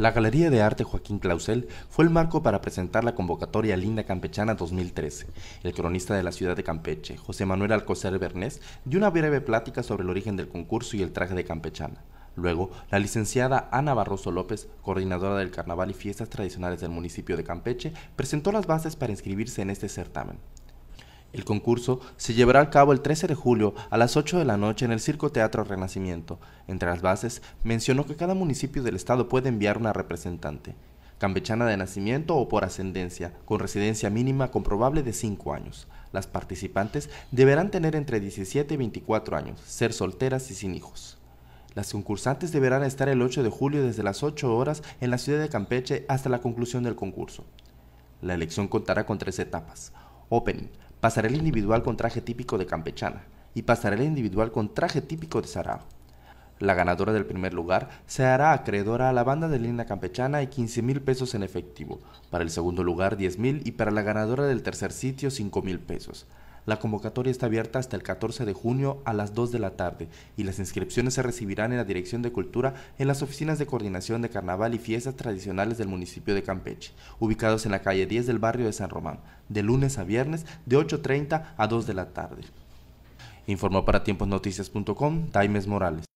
La Galería de Arte Joaquín Clausel fue el marco para presentar la convocatoria Linda Campechana 2013. El cronista de la ciudad de Campeche, José Manuel Alcocer Bernés, dio una breve plática sobre el origen del concurso y el traje de Campechana. Luego, la licenciada Ana Barroso López, coordinadora del Carnaval y Fiestas Tradicionales del municipio de Campeche, presentó las bases para inscribirse en este certamen. El concurso se llevará a cabo el 13 de julio a las 8 de la noche en el Circo Teatro Renacimiento. Entre las bases, mencionó que cada municipio del estado puede enviar una representante, campechana de nacimiento o por ascendencia, con residencia mínima comprobable de 5 años. Las participantes deberán tener entre 17 y 24 años, ser solteras y sin hijos. Las concursantes deberán estar el 8 de julio desde las 8 horas en la ciudad de Campeche hasta la conclusión del concurso. La elección contará con tres etapas. Opening, pasarela individual con traje típico de campechana y pasarela individual con traje típico de Sarao. La ganadora del primer lugar se hará acreedora a la banda de línea campechana y 15 mil pesos en efectivo, para el segundo lugar 10 mil y para la ganadora del tercer sitio 5 mil pesos. La convocatoria está abierta hasta el 14 de junio a las 2 de la tarde y las inscripciones se recibirán en la Dirección de Cultura en las oficinas de coordinación de carnaval y fiestas tradicionales del municipio de Campeche, ubicados en la calle 10 del barrio de San Román, de lunes a viernes de 8.30 a 2 de la tarde. Informó para tiemposnoticias.com Taimes Morales.